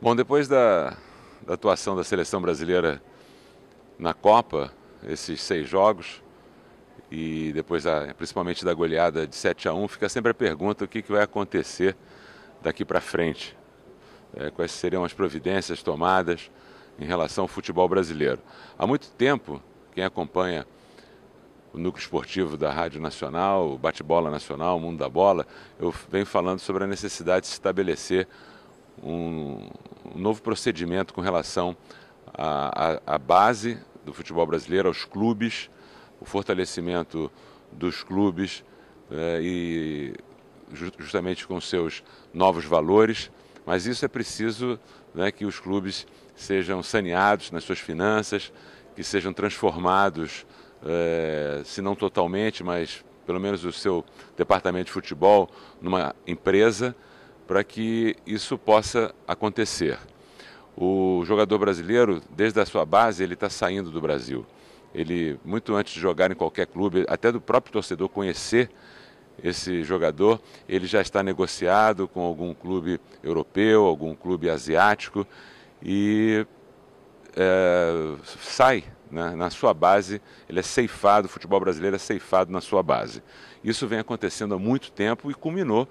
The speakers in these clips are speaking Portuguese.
Bom, depois da, da atuação da seleção brasileira na Copa, esses seis jogos, e depois a, principalmente da goleada de 7 a 1 fica sempre a pergunta o que, que vai acontecer daqui para frente. É, quais seriam as providências tomadas em relação ao futebol brasileiro. Há muito tempo, quem acompanha o núcleo esportivo da Rádio Nacional, o Bate-Bola Nacional, o Mundo da Bola, eu venho falando sobre a necessidade de se estabelecer um, novo procedimento com relação à base do futebol brasileiro, aos clubes, o fortalecimento dos clubes eh, e justamente com seus novos valores, mas isso é preciso né, que os clubes sejam saneados nas suas finanças, que sejam transformados, eh, se não totalmente, mas pelo menos o seu departamento de futebol numa empresa para que isso possa acontecer. O jogador brasileiro, desde a sua base, ele está saindo do Brasil. Ele, muito antes de jogar em qualquer clube, até do próprio torcedor conhecer esse jogador, ele já está negociado com algum clube europeu, algum clube asiático e é, sai né, na sua base, ele é ceifado, o futebol brasileiro é ceifado na sua base. Isso vem acontecendo há muito tempo e culminou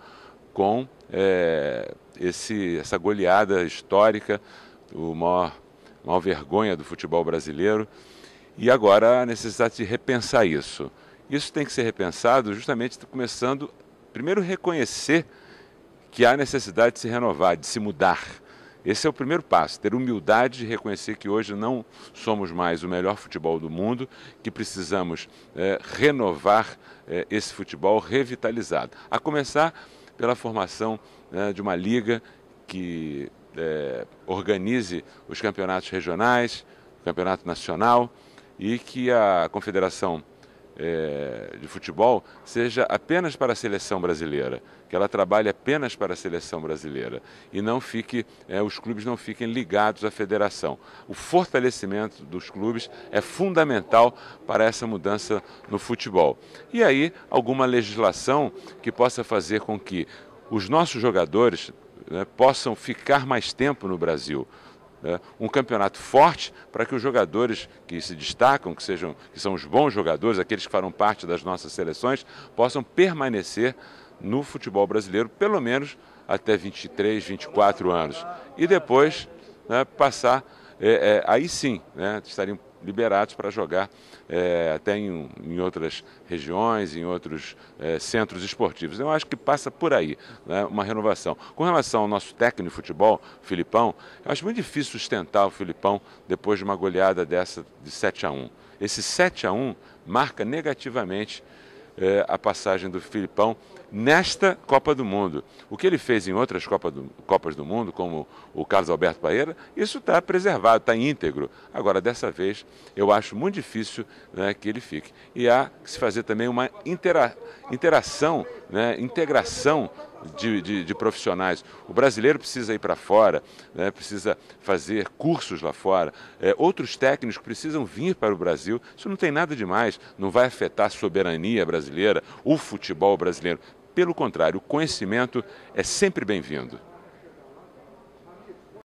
com é, esse, essa goleada histórica, o maior, maior vergonha do futebol brasileiro. E agora a necessidade de repensar isso. Isso tem que ser repensado justamente começando, primeiro, reconhecer que há necessidade de se renovar, de se mudar. Esse é o primeiro passo, ter humildade de reconhecer que hoje não somos mais o melhor futebol do mundo, que precisamos é, renovar é, esse futebol revitalizado. A começar pela formação né, de uma liga que é, organize os campeonatos regionais, o campeonato nacional e que a Confederação é, de futebol seja apenas para a seleção brasileira, que ela trabalhe apenas para a seleção brasileira e não fique, é, os clubes não fiquem ligados à federação. O fortalecimento dos clubes é fundamental para essa mudança no futebol. E aí, alguma legislação que possa fazer com que os nossos jogadores né, possam ficar mais tempo no Brasil. Né, um campeonato forte para que os jogadores que se destacam, que, sejam, que são os bons jogadores, aqueles que farão parte das nossas seleções, possam permanecer no futebol brasileiro, pelo menos até 23, 24 anos. E depois né, passar, é, é, aí sim, né, estariam liberados para jogar é, até em, em, outras regiões, em outros é, centros esportivos. Eu acho que passa por aí né, uma renovação. Com relação ao nosso técnico de futebol, Filipão, eu acho muito difícil sustentar o Filipão depois de uma goleada dessa de 7 a 1. Esse 7 a 1 marca negativamente é, a passagem do Filipão nesta Copa do Mundo. O que ele fez em outras Copa do, Copas do Mundo, como o Carlos Alberto Paeira, isso está preservado, está íntegro. Agora, dessa vez, eu acho muito difícil né, que ele fique. E há que se fazer também uma intera, interação, né, integração de, de, de profissionais. O brasileiro precisa ir para fora, né, precisa fazer cursos lá fora. É, outros técnicos precisam vir para o Brasil. Isso não tem nada de mais, não vai afetar a soberania brasileira, o futebol brasileiro. Pelo contrário, o conhecimento é sempre bem-vindo.